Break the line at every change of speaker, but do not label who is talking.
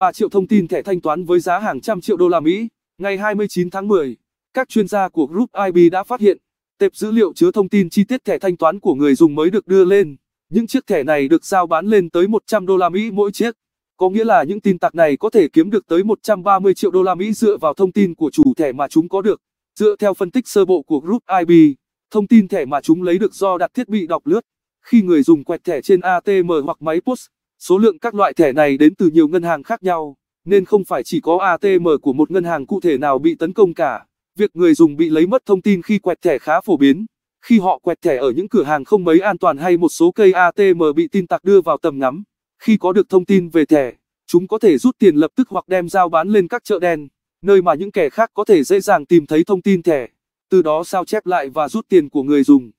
3 triệu thông tin thẻ thanh toán với giá hàng trăm triệu đô la Mỹ. Ngày 29 tháng 10, các chuyên gia của Group IB đã phát hiện, tệp dữ liệu chứa thông tin chi tiết thẻ thanh toán của người dùng mới được đưa lên. Những chiếc thẻ này được giao bán lên tới 100 đô la Mỹ mỗi chiếc. Có nghĩa là những tin tặc này có thể kiếm được tới 130 triệu đô la Mỹ dựa vào thông tin của chủ thẻ mà chúng có được. Dựa theo phân tích sơ bộ của Group IB, thông tin thẻ mà chúng lấy được do đặt thiết bị đọc lướt. Khi người dùng quẹt thẻ trên ATM hoặc máy POS, Số lượng các loại thẻ này đến từ nhiều ngân hàng khác nhau, nên không phải chỉ có ATM của một ngân hàng cụ thể nào bị tấn công cả. Việc người dùng bị lấy mất thông tin khi quẹt thẻ khá phổ biến. Khi họ quẹt thẻ ở những cửa hàng không mấy an toàn hay một số cây ATM bị tin tặc đưa vào tầm ngắm, khi có được thông tin về thẻ, chúng có thể rút tiền lập tức hoặc đem giao bán lên các chợ đen, nơi mà những kẻ khác có thể dễ dàng tìm thấy thông tin thẻ, từ đó sao chép lại và rút tiền của người dùng.